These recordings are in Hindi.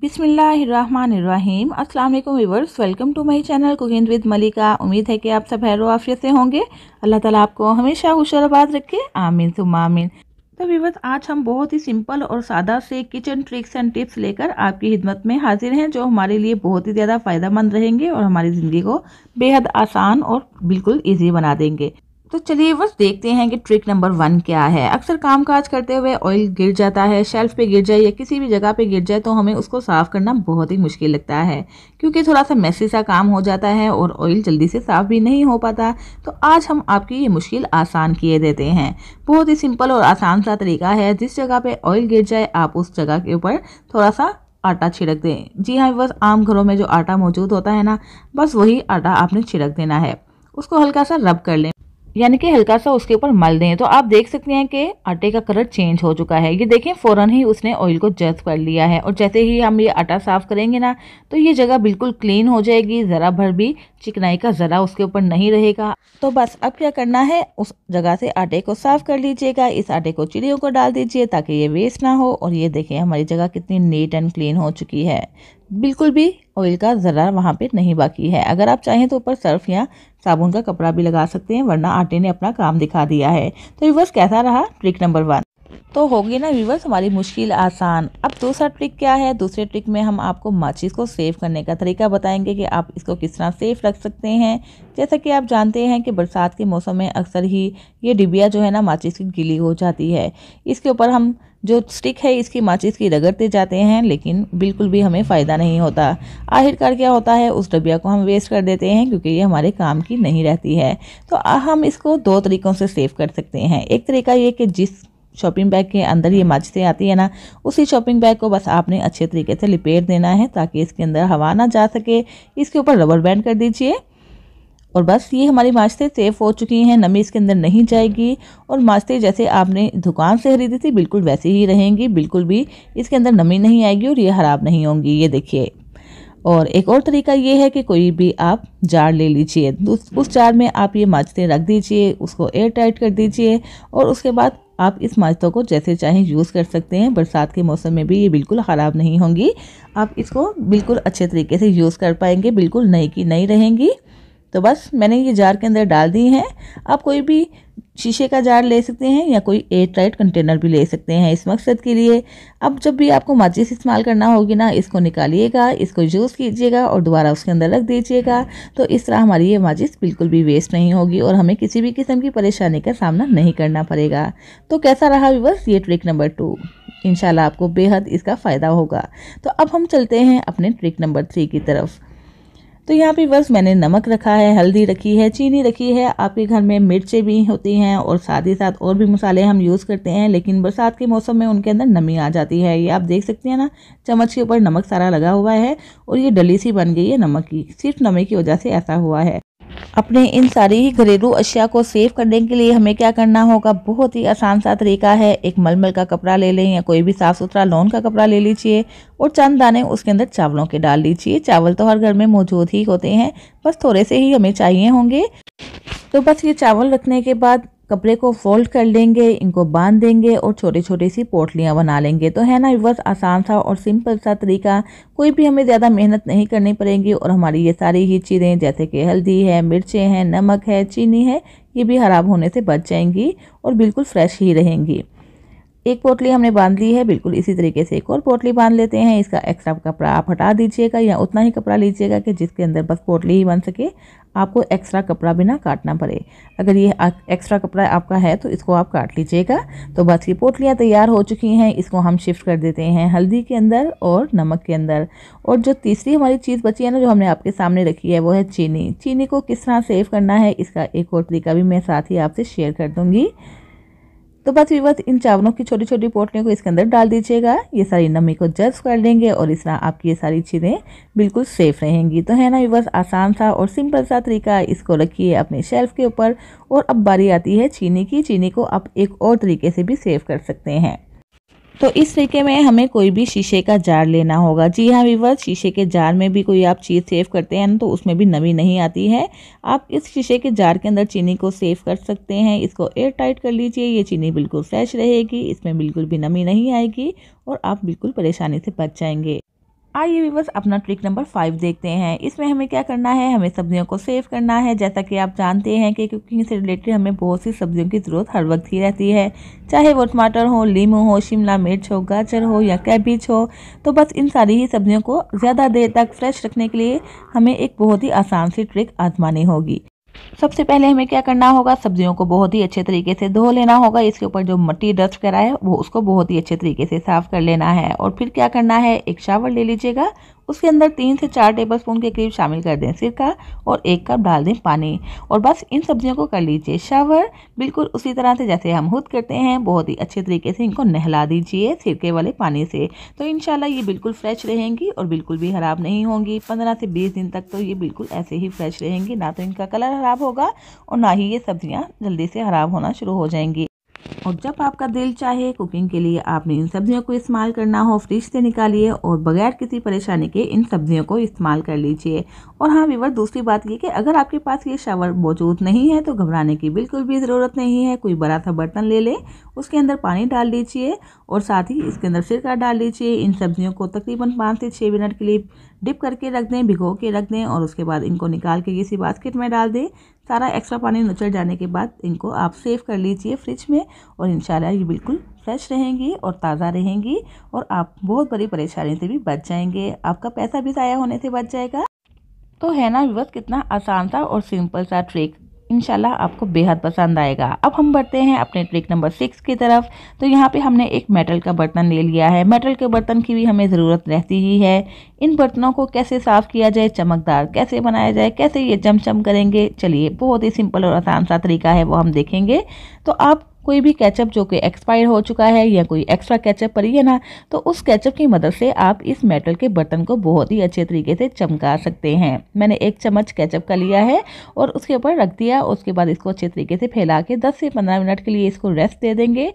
बिसमीम अल्लाम viewers welcome to my channel cooking with Malika उम्मीद है कि आप सब हैरो आफियत से होंगे अल्लाह ताला आपको हमेशा खुशरबाद रखे आमीन सुमामीन तो वीवर्स आज हम बहुत ही सिंपल और सादा से किचन ट्रिक्स एंड टिप्स लेकर आपकी खिदमत में हाजिर हैं जो हमारे लिए बहुत ही ज़्यादा फ़ायदा मंद रहेंगे और हमारी ज़िंदगी को बेहद आसान और बिल्कुल ईजी बना देंगे तो चलिए बस देखते हैं कि ट्रिक नंबर वन क्या है अक्सर काम काज करते हुए ऑयल गिर जाता है शेल्फ पे गिर जाए या किसी भी जगह पे गिर जाए तो हमें उसको साफ़ करना बहुत ही मुश्किल लगता है क्योंकि थोड़ा सा मैसी सा काम हो जाता है और ऑयल जल्दी से साफ़ भी नहीं हो पाता तो आज हम आपकी ये मुश्किल आसान किए देते हैं बहुत ही सिंपल और आसान सा तरीका है जिस जगह पर ऑयल गिर जाए आप उस जगह के ऊपर थोड़ा सा आटा छिड़क दें जी हाँ बस आम घरों में जो आटा मौजूद होता है ना बस वही आटा आपने छिड़क देना है उसको हल्का सा रब कर लें यानी कि हल्का सा उसके ऊपर मल दें तो आप देख सकते हैं कि आटे का कलर चेंज हो चुका है ये देखें फ़ौरन ही उसने ऑयल को जज्ब कर लिया है और जैसे ही हम ये आटा साफ़ करेंगे ना तो ये जगह बिल्कुल क्लीन हो जाएगी ज़रा भर भी चिकनाई का ज़रा उसके ऊपर नहीं रहेगा तो बस अब क्या करना है उस जगह से आटे को साफ़ कर लीजिएगा इस आटे को चिड़ियों को डाल दीजिए ताकि ये वेस्ट ना हो और ये देखें हमारी जगह कितनी नीट एंड क्लीन हो चुकी है बिल्कुल भी ऑयल का ज़रा वहाँ पे नहीं बाकी है अगर आप चाहें तो ऊपर सर्फ या साबुन का कपड़ा भी लगा सकते हैं वरना आटे ने अपना काम दिखा दिया है तो ये बस कैसा रहा ट्रिक नंबर वन तो होगी ना व्यूवर्स हमारी मुश्किल आसान अब दूसरा ट्रिक क्या है दूसरे ट्रिक में हम आपको माचिस को सेव करने का तरीका बताएंगे कि आप इसको किस तरह सेफ रख सकते हैं जैसा कि आप जानते हैं कि बरसात के मौसम में अक्सर ही ये डिबिया जो है ना माचिस की गिली हो जाती है इसके ऊपर हम जो स्टिक है इसकी माचिस की रगड़ते जाते हैं लेकिन बिल्कुल भी हमें फ़ायदा नहीं होता आखिरकार क्या होता है उस डबिया को हम वेस्ट कर देते हैं क्योंकि ये हमारे काम की नहीं रहती है तो हम इसको दो तरीक़ों से सेव कर सकते हैं एक तरीका ये कि जिस शॉपिंग बैग के अंदर ये माचिसें आती है ना उसी शॉपिंग बैग को बस आपने अच्छे तरीके से लिपेट देना है ताकि इसके अंदर हवा ना जा सके इसके ऊपर रबर बैंड कर दीजिए और बस ये हमारी माचते सेफ़ हो चुकी हैं नमी इसके अंदर नहीं जाएगी और माचते जैसे आपने दुकान से खरीदी थी बिल्कुल वैसी ही रहेंगी बिल्कुल भी इसके अंदर नमी नहीं आएगी और ये ख़राब नहीं होंगी ये देखिए और एक और तरीका ये है कि कोई भी आप जार ले लीजिए उस, जार में आप ये माचतें रख दीजिए उसको एयर टाइट कर दीजिए और उसके बाद आप इस माजतों को जैसे चाहें यूज़ कर सकते हैं बरसात के मौसम में भी ये बिल्कुल ख़राब नहीं होंगी आप इसको बिल्कुल अच्छे तरीके से यूज़ कर पाएंगे बिल्कुल नई की नई रहेंगी तो बस मैंने ये जार के अंदर डाल दी हैं आप कोई भी शीशे का जार ले सकते हैं या कोई एयर टाइट कंटेनर भी ले सकते हैं इस मकसद के लिए अब जब भी आपको माचिस इस्तेमाल करना होगी ना इसको निकालिएगा इसको यूज़ कीजिएगा और दोबारा उसके अंदर रख दीजिएगा तो इस तरह हमारी ये माचिस बिल्कुल भी वेस्ट नहीं होगी और हमें किसी भी किस्म की परेशानी का सामना नहीं करना पड़ेगा तो कैसा रहा विवर्स ये ट्रिक नंबर टू इनशाला आपको बेहद इसका फ़ायदा होगा तो अब हम चलते हैं अपने ट्रिक नंबर थ्री की तरफ तो यहाँ पे बस मैंने नमक रखा है हल्दी रखी है चीनी रखी है आपके घर में मिर्चें भी होती हैं और साथ ही साथ और भी मसाले हम यूज़ करते हैं लेकिन बरसात के मौसम में उनके अंदर नमी आ जाती है ये आप देख सकते हैं ना चम्मच के ऊपर नमक सारा लगा हुआ है और ये डली सी बन गई है नमक की सिर्फ नमी की वजह से ऐसा हुआ है अपने इन सारी ही घरेलू अशिया को सेव करने के लिए हमें क्या करना होगा बहुत ही आसान सा तरीका है एक मलमल का कपड़ा ले लें या कोई भी साफ़ सुथरा लोन का कपड़ा ले लीजिए और चंद दाने उसके अंदर चावलों के डाल लीजिए चावल तो हर घर में मौजूद ही होते हैं बस थोड़े से ही हमें चाहिए होंगे तो बस ये चावल रखने के बाद कपड़े को फोल्ड कर लेंगे इनको बांध देंगे और छोटे छोटे सी पोटलियाँ बना लेंगे तो है ना बस आसान सा और सिंपल सा तरीका कोई भी हमें ज़्यादा मेहनत नहीं करनी पड़ेगी और हमारी ये सारी ही चीज़ें जैसे कि हल्दी है मिर्चें हैं नमक है चीनी है ये भी ख़राब होने से बच जाएंगी और बिल्कुल फ्रेश ही रहेंगी एक पोटली हमने बांध ली है बिल्कुल इसी तरीके से एक और पोटली बांध लेते हैं इसका एक्स्ट्रा कपड़ा आप हटा दीजिएगा या उतना ही कपड़ा लीजिएगा कि जिसके अंदर बस पोटली ही बन सके आपको एक्स्ट्रा कपड़ा बिना काटना पड़े अगर ये एक्स्ट्रा कपड़ा आपका है तो इसको आप काट लीजिएगा तो बस ये पोटलियाँ तैयार हो चुकी हैं इसको हम शिफ्ट कर देते हैं हल्दी के अंदर और नमक के अंदर और जो तीसरी हमारी चीज़ बची है ना जो हमने आपके सामने रखी है वो है चीनी चीनी को किस तरह सेव करना है इसका एक और तरीका भी मैं साथ ही आपसे शेयर कर दूँगी तो बस बस इन चावलों की छोटी छोटी पोटलियों को इसके अंदर डाल दीजिएगा ये सारी नमी को जज्ब कर लेंगे और इस तरह आपकी ये सारी चीज़ें बिल्कुल सेफ रहेंगी तो है ना बस आसान सा और सिंपल सा तरीका इसको रखिए अपने शेल्फ के ऊपर और अब बारी आती है चीनी की चीनी को आप एक और तरीके से भी सेव कर सकते हैं तो इस तरीके में हमें कोई भी शीशे का जार लेना होगा जी हाँ विवर शीशे के जार में भी कोई आप चीज़ सेव करते हैं ना तो उसमें भी नमी नहीं आती है आप इस शीशे के जार के अंदर चीनी को सेव कर सकते हैं इसको एयर टाइट कर लीजिए ये चीनी बिल्कुल फ्रेश रहेगी इसमें बिल्कुल भी नमी नहीं आएगी और आप बिल्कुल परेशानी से बच जाएंगे आइए वीवर्स अपना ट्रिक नंबर फाइव देखते हैं इसमें हमें क्या करना है हमें सब्जियों को सेव करना है जैसा कि आप जानते हैं कि कुकिंग से रिलेटेड हमें बहुत सी सब्जियों की ज़रूरत हर वक्त ही रहती है चाहे वो टमाटर हो लीमू हो शिमला मिर्च हो गाजर हो या कैबिज हो तो बस इन सारी ही सब्जियों को ज़्यादा देर तक फ्रेश रखने के लिए हमें एक बहुत ही आसान सी ट्रिक आजमानी होगी सबसे पहले हमें क्या करना होगा सब्जियों को बहुत ही अच्छे तरीके से धो लेना होगा इसके ऊपर जो मट्टी डस्ट करा है वो उसको बहुत ही अच्छे तरीके से साफ कर लेना है और फिर क्या करना है एक शावर ले लीजिएगा उसके अंदर तीन से चार टेबल स्पून के करीब शामिल कर दें सिरका और एक कप डाल दें पानी और बस इन सब्जियों को कर लीजिए शावर बिल्कुल उसी तरह से जैसे हम खुद करते हैं बहुत ही अच्छे तरीके से इनको नहला दीजिए सिरके वाले पानी से तो इन ये बिल्कुल फ्रेश रहेंगी और बिल्कुल भी ख़राब नहीं होंगी पंद्रह से बीस दिन तक तो ये बिल्कुल ऐसे ही फ्रेश रहेंगी ना तो इनका कलर ख़राब होगा और ना ही ये सब्ज़ियाँ जल्दी से ख़राब होना शुरू हो जाएंगी और जब आपका दिल चाहे कुकिंग के लिए आपने इन सब्जियों को इस्तेमाल करना हो फ्रिज से निकालिए और बगैर किसी परेशानी के इन सब्जियों को इस्तेमाल कर लीजिए और हाँ विवर दूसरी बात ये कि अगर आपके पास ये शावर मौजूद नहीं है तो घबराने की बिल्कुल भी ज़रूरत नहीं है कोई बड़ा सा बर्तन ले लें उसके अंदर पानी डाल लीजिए और साथ ही इसके अंदर सिरका डाल लीजिए इन सब्जियों को तकरीबन पाँच से छः मिनट के लिए डिप करके रख दें भिगो के रख दें और उसके बाद इनको निकाल के किसी बास्केट में डाल दें सारा एक्स्ट्रा पानी निचल जाने के बाद इनको आप सेव कर लीजिए फ्रिज में और इन ये बिल्कुल फ्रेश रहेंगी और ताज़ा रहेंगी और आप बहुत बड़ी परेशानी से भी बच जाएंगे आपका पैसा भी ज़ाया होने से बच जाएगा तो है ना विवस कितना आसान था और सिंपल सा ट्रिक इनशाला आपको बेहद पसंद आएगा अब हम बढ़ते हैं अपने ट्रिक नंबर सिक्स की तरफ तो यहाँ पे हमने एक मेटल का बर्तन ले लिया है मेटल के बर्तन की भी हमें ज़रूरत रहती ही है इन बर्तनों को कैसे साफ़ किया जाए चमकदार कैसे बनाया जाए कैसे ये चमचम करेंगे चलिए बहुत ही सिंपल और आसान सा तरीका है वो हम देखेंगे तो आप कोई भी कैचअप जो कि एक्सपायर हो चुका है या कोई एक्स्ट्रा केचप पड़ी है ना तो उस कैचअप की मदद से आप इस मेटल के बर्तन को बहुत ही अच्छे तरीके से चमका सकते हैं मैंने एक चम्मच कैचअप का लिया है और उसके ऊपर रख दिया उसके बाद इसको अच्छे तरीके से फैला के दस से पंद्रह मिनट के लिए इसको रेस्ट दे देंगे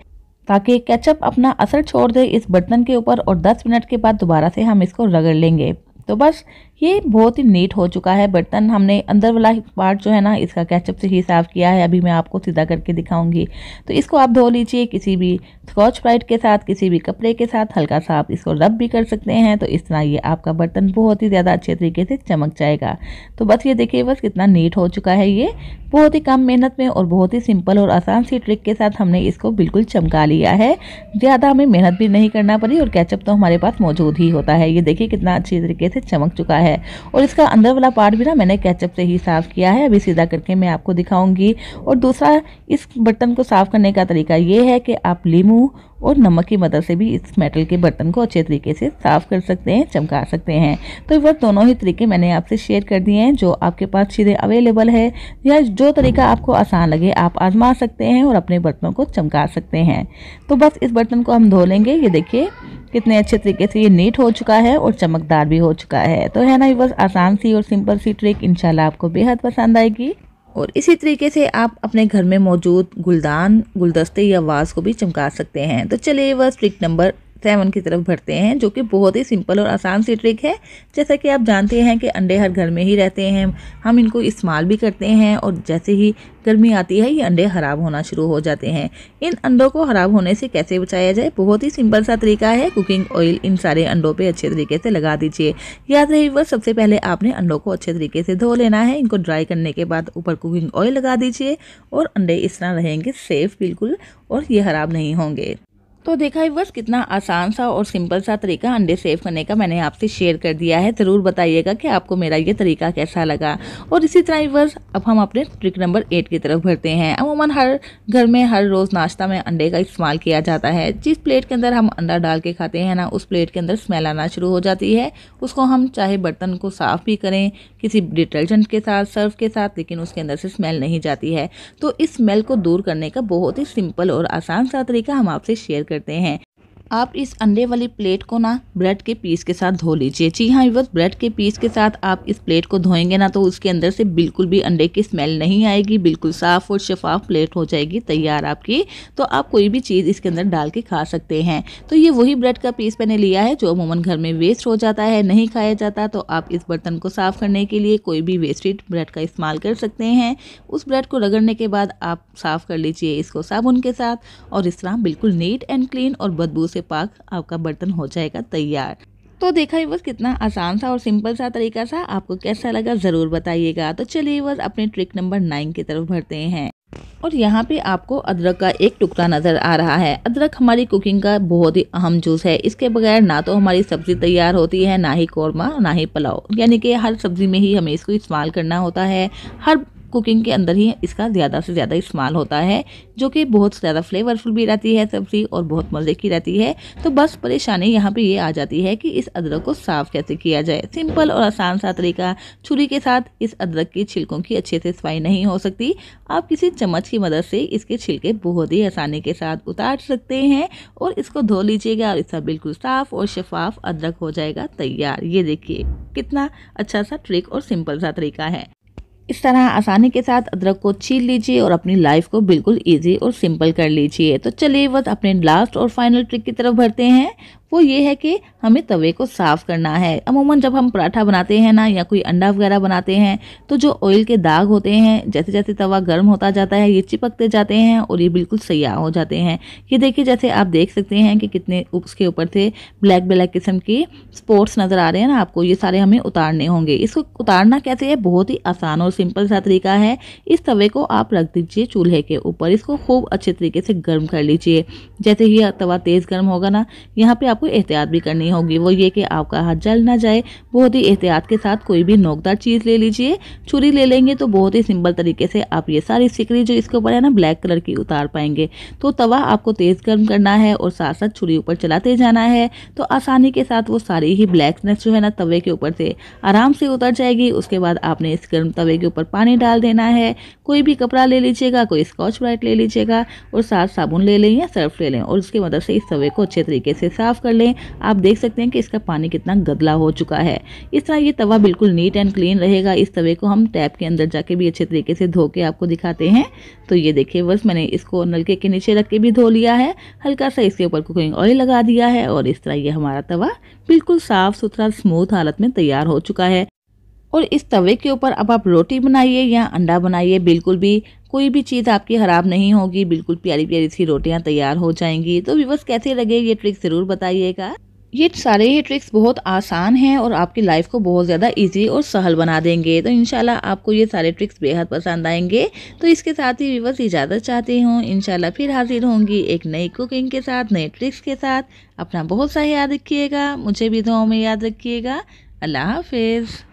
ताकि कैचअप अपना असर छोड़ दे इस बर्तन के ऊपर और 10 मिनट के बाद दोबारा से हम इसको रगड़ लेंगे तो बस ये बहुत ही नीट हो चुका है बर्तन हमने अंदर वाला पार्ट जो है ना इसका कैचअप से ही साफ़ किया है अभी मैं आपको सीधा करके दिखाऊंगी तो इसको आप धो लीजिए किसी भी स्कॉच ब्राइट के साथ किसी भी कपड़े के साथ हल्का सा आप इसको रब भी कर सकते हैं तो इस तरह ये आपका बर्तन बहुत ही ज़्यादा अच्छे तरीके से चमक जाएगा तो बस ये देखिए बस कितना नीट हो चुका है ये बहुत ही कम मेहनत में और बहुत ही सिंपल और आसान सी ट्रिक के साथ हमने इसको बिल्कुल चमका लिया है ज़्यादा हमें मेहनत भी नहीं करना पड़ी और कैचअप तो हमारे पास मौजूद ही होता है ये देखिए कितना अच्छी तरीके से चमक चुका है और इसका अंदर वाला पार्ट भी ना मैंने कैचअप से ही साफ़ किया है अभी सीधा करके मैं आपको दिखाऊंगी और दूसरा इस बर्तन को साफ़ करने का तरीका ये है कि आप लीमू और नमक की मदद से भी इस मेटल के बर्तन को अच्छे तरीके से साफ कर सकते हैं चमका सकते हैं तो वह दोनों ही तरीके मैंने आपसे शेयर कर दिए हैं जो आपके पास चीज़ें अवेलेबल है या जो तरीका आपको आसान लगे आप आजमा सकते हैं और अपने बर्तनों को चमका सकते हैं तो बस इस बर्तन को हम धो लेंगे ये देखिए कितने अच्छे तरीके से ये नीट हो चुका है और चमकदार भी हो चुका है तो है ना ये बस आसान सी और सिंपल सी ट्रिक इंशाल्लाह आपको बेहद पसंद आएगी और इसी तरीके से आप अपने घर में मौजूद गुलदान गुलदस्ते या वास को भी चमका सकते हैं तो चलिए वह ट्रिक नंबर सेवन की तरफ भरते हैं जो कि बहुत ही सिंपल और आसान सी ट्रिक है जैसा कि आप जानते हैं कि अंडे हर घर में ही रहते हैं हम इनको इस्तेमाल भी करते हैं और जैसे ही गर्मी आती है ये अंडे ख़राब होना शुरू हो जाते हैं इन अंडों को ख़राब होने से कैसे बचाया जाए बहुत ही सिंपल सा तरीका है कुकिंग ऑयल इन सारे अंडों पर अच्छे तरीके से लगा दीजिए याद रही वह सबसे पहले आपने अंडों को अच्छे तरीके से धो लेना है इनको ड्राई करने के बाद ऊपर कुकिंग ऑयल लगा दीजिए और अंडे इस तरह रहेंगे सेफ बिल्कुल और ये ख़राब नहीं होंगे तो देखा है बस कितना आसान सा और सिंपल सा तरीका अंडे सेव करने का मैंने आपसे शेयर कर दिया है ज़रूर बताइएगा कि आपको मेरा ये तरीका कैसा लगा और इसी तरह ही बस अब हम अपने ट्रिक नंबर एट की तरफ भरते हैं अमूमन हर घर में हर रोज़ नाश्ता में अंडे का इस्तेमाल किया जाता है जिस प्लेट के अंदर हम अंडा डाल के खाते हैं ना उस प्लेट के अंदर स्मेल आना शुरू हो जाती है उसको हम चाहे बर्तन को साफ़ भी करें किसी डिटर्जेंट के साथ सर्फ के साथ लेकिन उसके अंदर से स्मेल नहीं जाती है तो इस स्मेल को दूर करने का बहुत ही सिंपल और आसान सा तरीका हम आपसे शेयर करते हैं आप इस अंडे वाली प्लेट को ना ब्रेड के पीस के साथ धो लीजिए जी हाँ बस ब्रेड के पीस के साथ आप इस प्लेट को धोएंगे ना तो उसके अंदर से बिल्कुल भी अंडे की स्मेल नहीं आएगी बिल्कुल साफ़ और शफाफ प्लेट हो जाएगी तैयार आपकी तो आप कोई भी चीज़ इसके अंदर डाल के खा सकते हैं तो ये वही ब्रेड का पीस मैंने लिया है जो अमूमन घर में वेस्ट हो जाता है नहीं खाया जाता तो आप इस बर्तन को साफ़ करने के लिए कोई भी वेस्टेड ब्रेड का इस्तेमाल कर सकते हैं उस ब्रेड को रगड़ने के बाद आप साफ़ कर लीजिए इसको साबुन के साथ और इस तरह बिल्कुल नीट एंड क्लीन और बदबू से से पाक आपका बर्तन हो जाएगा तैयार तो देखा बस कितना आसान सा और सिंपल सा तरीका सा आपको कैसा लगा ज़रूर बताइएगा तो चलिए बस अपने ट्रिक नंबर नाइन की तरफ भरते हैं और यहाँ पे आपको अदरक का एक टुकड़ा नज़र आ रहा है अदरक हमारी कुकिंग का बहुत ही अहम जूस है इसके बगैर ना तो हमारी सब्ज़ी तैयार होती है ना ही कौरमा ना ही पुलाव यानी कि हर सब्ज़ी में ही हमें इसको इस्तेमाल करना होता है हर कुकिंग के अंदर ही इसका ज़्यादा से ज़्यादा इस्तेमाल होता है जो कि बहुत ज़्यादा फ्लेवरफुल भी रहती है सब्ज़ी और बहुत मज़े की रहती है तो बस परेशानी यहाँ पर ये आ जाती है कि इस अदरक को साफ़ कैसे किया जाए सिंपल और आसान सा तरीका छुरी के साथ इस अदरक की छिलकों की अच्छे से सफाई नहीं हो सकती आप किसी चम्मच की मदद से इसके छिलके बहुत ही आसानी के साथ उतार सकते हैं और इसको धो लीजिएगा और इसका बिल्कुल साफ़ और शफाफ अदरक हो जाएगा तैयार ये देखिए कितना अच्छा सा ट्रिक और सिंपल सा तरीका है इस तरह आसानी के साथ अदरक को छील लीजिए और अपनी लाइफ को बिल्कुल इजी और सिंपल कर लीजिए तो चलिए बस अपने लास्ट और फाइनल ट्रिक की तरफ बढ़ते हैं वो ये है कि हमें तवे को साफ़ करना है अमूमन जब हम पराठा बनाते हैं ना या कोई अंडा वगैरह बनाते हैं तो जो ऑयल के दाग होते हैं जैसे जैसे तवा गर्म होता जाता है ये चिपकते जाते हैं और ये बिल्कुल सयाह हो जाते हैं ये देखिए जैसे आप देख सकते हैं कि कितने उसके ऊपर से ब्लैक ब्लैक किस्म के स्पोर्ट्स नज़र आ रहे हैं ना आपको ये सारे हमें उतारने होंगे इसको उतारना कैसे है बहुत ही आसान और सिंपल सा तरीका है इस तवे को आप रख दीजिए चूल्हे के ऊपर इसको खूब अच्छे तरीके से गर्म कर लीजिए जैसे ही तवा तेज़ गर्म होगा ना यहाँ पर आप आपको एहतियात भी करनी होगी वो ये कि आपका हाथ जल ना जाए बहुत ही एहतियात के साथ कोई भी नोकदार चीज़ ले लीजिए छुरी ले लेंगे तो बहुत ही सिंपल तरीके से आप ये सारी सिकरी जो इसके ऊपर है ना ब्लैक कलर की उतार पाएंगे तो तवा आपको तेज़ गर्म करना है और साथ साथ छुरी ऊपर चलाते जाना है तो आसानी के साथ वो सारी ही ब्लैकनेस जो है ना तवे के ऊपर से आराम से उतर जाएगी उसके बाद आपने इस गर्म तवे के ऊपर पानी डाल देना है कोई भी कपड़ा ले लीजिएगा कोई स्कॉच ब्राइट ले लीजिएगा और साथ साबुन ले लें या सर्फ ले लें और उसकी मदद से इस तवे को अच्छे तरीके से साफ़ कर कर लें आप देख सकते हैं कि इसका पानी कितना गदला हो चुका है इस तरह ये तवा बिल्कुल नीट एंड क्लीन रहेगा इस तवे को हम टैप के अंदर जाके भी अच्छे तरीके से धो के आपको दिखाते हैं तो ये देखिए बस मैंने इसको नलके के नीचे रख के भी धो लिया है हल्का सा इसके ऊपर कुकिंग ऑयल लगा दिया है और इस तरह ये हमारा तवा बिल्कुल साफ़ सुथरा स्मूथ हालत में तैयार हो चुका है और इस तवे के ऊपर अब आप रोटी बनाइए या अंडा बनाइए बिल्कुल भी कोई भी चीज़ आपकी ख़राब नहीं होगी बिल्कुल प्यारी प्यारी सी रोटियाँ तैयार हो जाएंगी तो व्यूवर्स कैसे लगे ये ट्रिक ज़रूर बताइएगा ये सारे ही ट्रिक्स बहुत आसान हैं और आपकी लाइफ को बहुत ज़्यादा इजी और सहल बना देंगे तो इनशाला आपको ये सारे ट्रिक्स बेहद पसंद आएंगे तो इसके साथ ही विवस इजाज़त चाहती हूँ इनशाला फिर हाजिर होंगी एक नई कुकिंग के साथ नए ट्रिक्स के साथ अपना बहुत सा याद रखिएगा मुझे भी दुआओं में याद रखिएगा अल्लाह हाफिज़